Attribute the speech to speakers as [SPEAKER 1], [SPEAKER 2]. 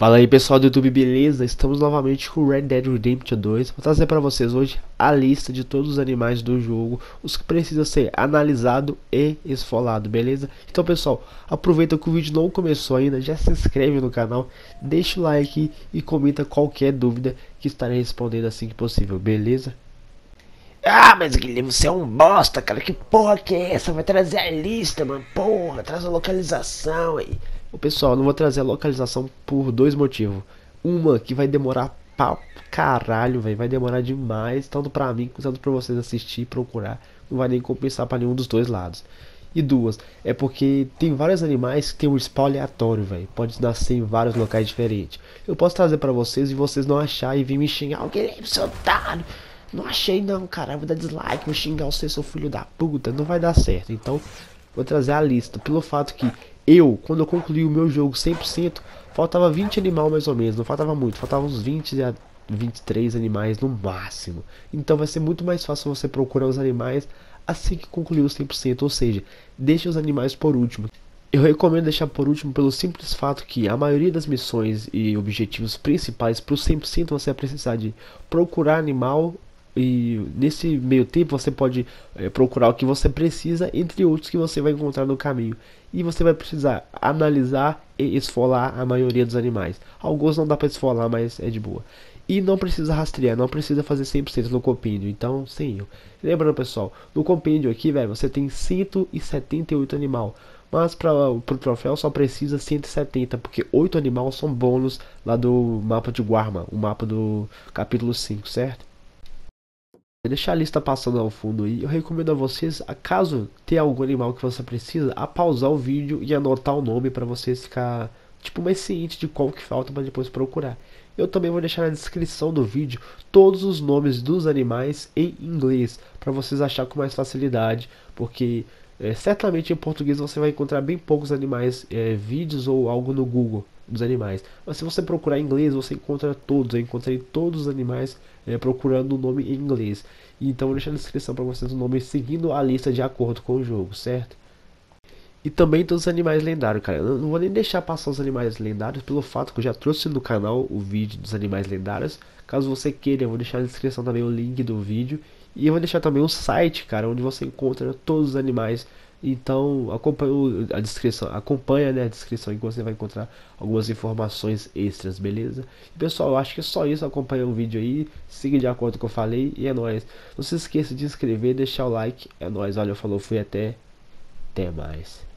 [SPEAKER 1] Fala aí pessoal do YouTube, beleza? Estamos novamente com Red Dead Redemption 2 Vou trazer para vocês hoje a lista de todos os animais do jogo Os que precisam ser analisado e esfolado, beleza? Então pessoal, aproveita que o vídeo não começou ainda Já se inscreve no canal, deixa o like e comenta qualquer dúvida que estarei respondendo assim que possível, beleza? Ah, mas Guilherme, você é um bosta, cara. Que porra que é essa? Vai trazer a lista, mano. Porra, traz a localização aí. O pessoal, não vou trazer a localização por dois motivos. Uma, que vai demorar pra caralho, velho. Vai demorar demais, tanto pra mim quanto pra vocês assistir e procurar. Não vai nem compensar pra nenhum dos dois lados. E duas, é porque tem vários animais que tem um spawn aleatório, velho. Pode nascer em vários locais diferentes. Eu posso trazer para vocês e vocês não achar e vir me xingar. Guilherme, seu otário. Não achei não, cara. Vou dar dislike, vou xingar o seu filho da puta. Não vai dar certo. Então, vou trazer a lista. Pelo fato que eu, quando eu concluí o meu jogo 100%, faltava 20 animais mais ou menos. Não faltava muito, faltava uns 20 a 23 animais no máximo. Então vai ser muito mais fácil você procurar os animais assim que concluir o 100%. Ou seja, deixe os animais por último. Eu recomendo deixar por último pelo simples fato que a maioria das missões e objetivos principais para o 100% você vai precisar de procurar animal e nesse meio tempo você pode é, procurar o que você precisa, entre outros que você vai encontrar no caminho. E você vai precisar analisar e esfolar a maioria dos animais. Alguns não dá para esfolar, mas é de boa. E não precisa rastrear, não precisa fazer 100% no compêndio, então sem erro. Lembrando pessoal, no compêndio aqui, velho, você tem 178 animal. Mas para o troféu só precisa 170, porque 8 animais são bônus lá do mapa de Guarma, o mapa do capítulo 5, certo? deixar a lista passando ao fundo e eu recomendo a vocês, caso tenha algum animal que você precisa, a pausar o vídeo e anotar o nome para vocês ficar tipo mais ciente de qual que falta para depois procurar. Eu também vou deixar na descrição do vídeo todos os nomes dos animais em inglês para vocês achar com mais facilidade, porque é, certamente em português você vai encontrar bem poucos animais, é, vídeos ou algo no Google dos animais. Mas se você procurar em inglês, você encontra todos. Eu encontrei todos os animais é, procurando o um nome em inglês. Então vou deixar na descrição para vocês o nome seguindo a lista de acordo com o jogo, certo? E também todos os animais lendários, cara. Eu não vou nem deixar passar os animais lendários pelo fato que eu já trouxe no canal o vídeo dos animais lendários. Caso você queira, eu vou deixar na descrição também o link do vídeo. E eu vou deixar também um site, cara, onde você encontra todos os animais então acompanha a descrição, acompanha né, a descrição que você vai encontrar algumas informações extras, beleza? pessoal, eu acho que é só isso. Acompanha o vídeo aí, siga de acordo com o que eu falei e é nóis. Não se esqueça de inscrever, deixar o like, é nóis. Olha, falou, fui até, até mais.